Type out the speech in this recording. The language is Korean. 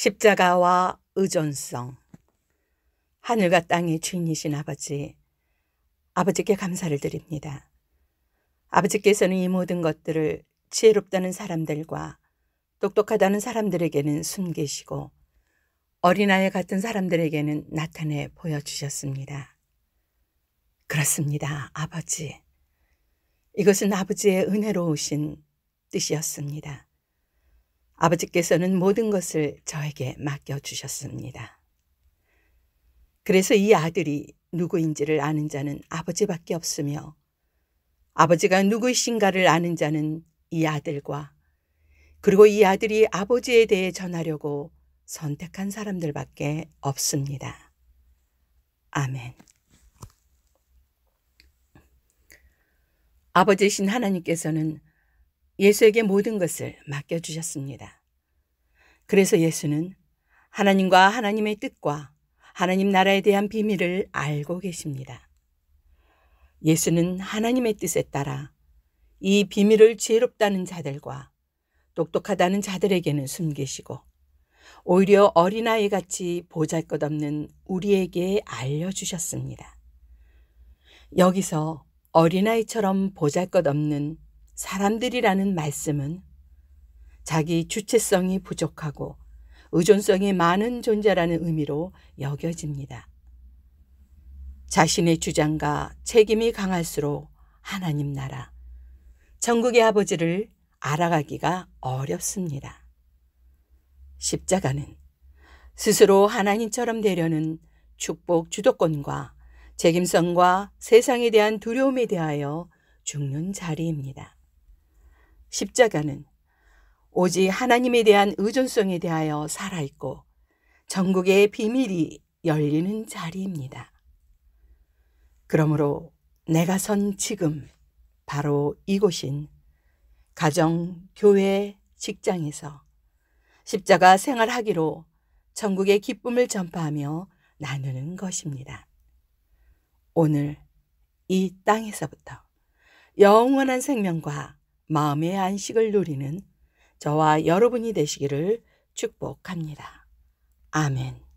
십자가와 의존성. 하늘과 땅의 주인이신 아버지, 아버지께 감사를 드립니다. 아버지께서는 이 모든 것들을 지혜롭다는 사람들과 똑똑하다는 사람들에게는 숨기시고 어린아이 같은 사람들에게는 나타내 보여주셨습니다. 그렇습니다, 아버지. 이것은 아버지의 은혜로우신 뜻이었습니다. 아버지께서는 모든 것을 저에게 맡겨주셨습니다. 그래서 이 아들이 누구인지를 아는 자는 아버지밖에 없으며 아버지가 누구이신가를 아는 자는 이 아들과 그리고 이 아들이 아버지에 대해 전하려고 선택한 사람들밖에 없습니다. 아멘. 아버지신 하나님께서는 예수에게 모든 것을 맡겨주셨습니다. 그래서 예수는 하나님과 하나님의 뜻과 하나님 나라에 대한 비밀을 알고 계십니다. 예수는 하나님의 뜻에 따라 이 비밀을 지혜롭다는 자들과 똑똑하다는 자들에게는 숨기시고 오히려 어린아이 같이 보잘 것 없는 우리에게 알려주셨습니다. 여기서 어린아이처럼 보잘 것 없는 사람들이라는 말씀은 자기 주체성이 부족하고 의존성이 많은 존재라는 의미로 여겨집니다. 자신의 주장과 책임이 강할수록 하나님 나라, 천국의 아버지를 알아가기가 어렵습니다. 십자가는 스스로 하나님처럼 되려는 축복 주도권과 책임성과 세상에 대한 두려움에 대하여 죽는 자리입니다. 십자가는 오직 하나님에 대한 의존성에 대하여 살아있고 전국의 비밀이 열리는 자리입니다. 그러므로 내가 선 지금 바로 이곳인 가정, 교회, 직장에서 십자가 생활하기로 전국의 기쁨을 전파하며 나누는 것입니다. 오늘 이 땅에서부터 영원한 생명과 마음의 안식을 누리는 저와 여러분이 되시기를 축복합니다. 아멘.